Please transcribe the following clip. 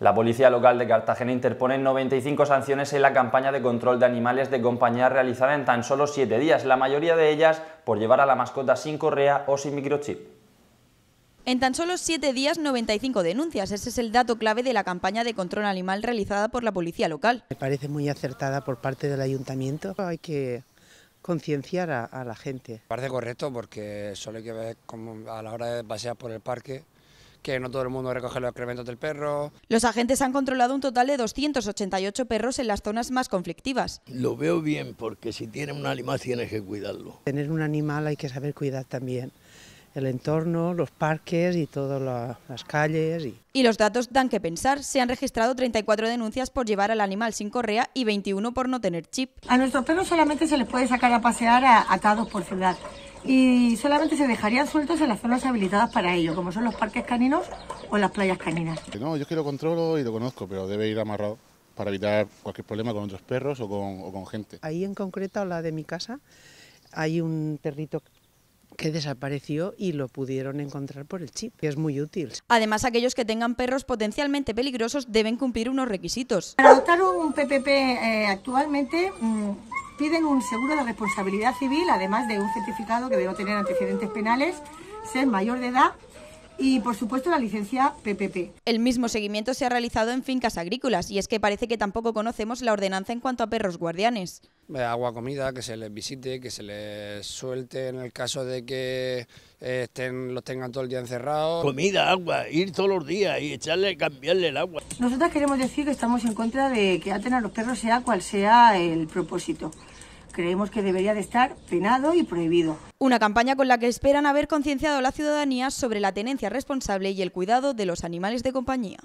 La policía local de Cartagena interpone 95 sanciones en la campaña de control de animales de compañía realizada en tan solo 7 días, la mayoría de ellas por llevar a la mascota sin correa o sin microchip. En tan solo siete días, 95 denuncias. Ese es el dato clave de la campaña de control animal realizada por la policía local. Me parece muy acertada por parte del ayuntamiento. Hay que concienciar a, la gente. Me parece correcto porque solo hay que ver a la hora de pasear por el parque que no todo el mundo recoge los excrementos del perro. Los agentes han controlado un total de 288 perros en las zonas más conflictivas. Lo veo bien porque si tienen un animal tiene que cuidarlo. Tener un animal hay que saber cuidar también el entorno, los parques y todas las calles. Y... los datos dan que pensar. Se han registrado 34 denuncias por llevar al animal sin correa y 21 por no tener chip. A nuestros perros solamente se les puede sacar a pasear atados por ciudad y solamente se dejarían sueltos en las zonas habilitadas para ello, como son los parques caninos o las playas caninas. No, yo es que lo controlo y lo conozco, pero debe ir amarrado para evitar cualquier problema con otros perros o con, gente. Ahí en concreto, la de mi casa, hay un perrito que desapareció y lo pudieron encontrar por el chip, que es muy útil. Además, aquellos que tengan perros potencialmente peligrosos deben cumplir unos requisitos. Para adoptar un PPP eh, actualmente... Mm, piden un seguro de responsabilidad civil, además de un certificado que debe tener antecedentes penales, ser mayor de edad y por supuesto la licencia PPP. El mismo seguimiento se ha realizado en fincas agrícolas y es que parece que tampoco conocemos la ordenanza en cuanto a perros guardianes. Eh, agua, comida, que se les visite, que se les suelte en el caso de que eh, estén, los tengan todo el día encerrados. Comida, agua, ir todos los días y echarle, cambiarle el agua. Nosotros queremos decir que estamos en contra de que aten a los perros sea cual sea el propósito creemos que debería de estar penado y prohibido. Una campaña con la que esperan haber concienciado a la ciudadanía sobre la tenencia responsable y el cuidado de los animales de compañía.